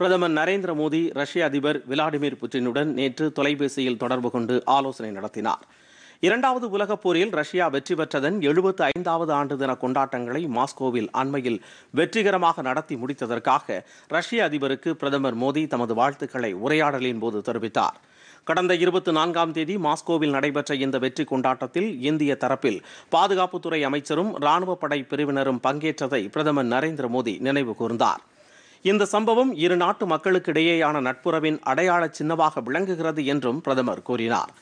பிரதமர் நரேந்திர மோடி ரஷ்ய அதிபர் விளாடிமிர் புட்டினுடன் நேற்று தொலைபேசியில் தொடர்பு கொண்டு ஆலோசனை நடத்தினார் இரண்டாவது உலகப் போரில் ரஷ்யா வெற்றி பெற்றதன் எழுபத்து ஐந்தாவது ஆண்டு தின கொண்டாட்டங்களை மாஸ்கோவில் அண்மையில் வெற்றிகரமாக நடத்தி முடித்ததற்காக ரஷ்ய அதிபருக்கு பிரதமர் மோடி தமது வாழ்த்துக்களை உரையாடலின் போது தெரிவித்தார் கடந்த இருபத்தி நான்காம் தேதி மாஸ்கோவில் நடைபெற்ற இந்த வெற்றி கொண்டாட்டத்தில் இந்திய தரப்பில் பாதுகாப்புத்துறை அமைச்சரும் ராணுவப் படை பிரிவினரும் பங்கேற்றதை பிரதமர் நரேந்திர மோடி நினைவு கூர்ந்தாா் இந்த சம்பவம் இரு நாட்டு மக்களுக்கு இடையேயான நட்புறவின் அடையாள சின்னமாக விளங்குகிறது என்றும் பிரதமர் கூறினார்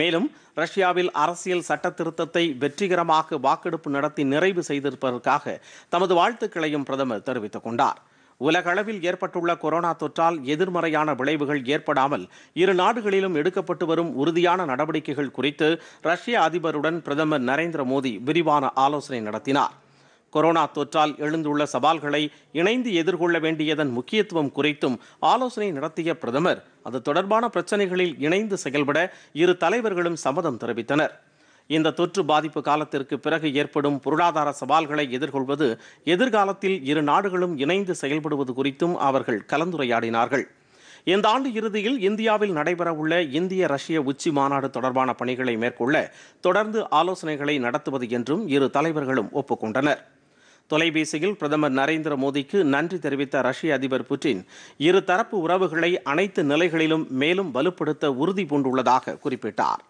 மேலும் ரஷ்யாவில் அரசியல் சட்ட திருத்தத்தை வெற்றிகரமாக வாக்கெடுப்பு நடத்தி நிறைவு செய்திருப்பதற்காக தமது வாழ்த்துக்களையும் பிரதமர் தெரிவித்துக் கொண்டார் உலகளவில் ஏற்பட்டுள்ள கொரோனா தொற்றால் எதிர்மறையான விளைவுகள் ஏற்படாமல் இரு நாடுகளிலும் எடுக்கப்பட்டு வரும் உறுதியான நடவடிக்கைகள் குறித்து ரஷ்ய அதிபருடன் பிரதமர் நரேந்திர மோடி விரிவான ஆலோசனை நடத்தினார் கொரோனா தொற்றால் எழுந்துள்ள சவால்களை இணைந்து எதிர்கொள்ள வேண்டியதன் முக்கியத்துவம் குறித்தும் ஆலோசனை நடத்திய பிரதமர் அது தொடர்பான பிரச்சினைகளில் இணைந்து செயல்பட இரு தலைவர்களும் சம்மதம் தெரிவித்தனர் இந்த தொற்று பாதிப்பு காலத்திற்கு பிறகு ஏற்படும் பொருளாதார சவால்களை எதிர்கொள்வது எதிர்காலத்தில் இரு நாடுகளும் இணைந்து செயல்படுவது குறித்தும் அவர்கள் கலந்துரையாடினார்கள் இந்த ஆண்டு இறுதியில் இந்தியாவில் நடைபெறவுள்ள இந்திய ரஷ்ய உச்சி மாநாடு தொடர்பான பணிகளை மேற்கொள்ள தொடர்ந்து ஆலோசனைகளை நடத்துவது என்றும் இரு தலைவர்களும் ஒப்புக்கொண்டனா் தொலைபேசியில் பிரதமர் நரேந்திர மோடிக்கு நன்றி தெரிவித்த ரஷ்ய அதிபர் புட்டின் இருதரப்பு உறவுகளை அனைத்து நிலைகளிலும் மேலும் வலுப்படுத்த உறுதி பூண்டுள்ளதாக குறிப்பிட்டார்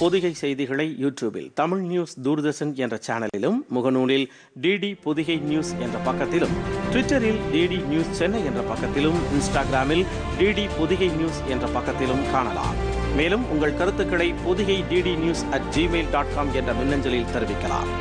பொதிகை செய்திகளை யூடியூபில் தமிழ் நியூஸ் தூர்தர்ஷன் என்ற சேனலிலும் முகநூலில் டிடி பொதிகை நியூஸ் என்ற பக்கத்திலும் ட்விட்டரில் டிடி நியூஸ் சென்னை என்ற பக்கத்திலும் இன்ஸ்டாகிராமில் டிடி பொதிகை நியூஸ் என்ற பக்கத்திலும் காணலாம் மேலும் உங்கள் கருத்துக்களை Podhigai DD news at Gmail dot com என்ற மின்னஞ்சலில் தெரிவிக்கலாம்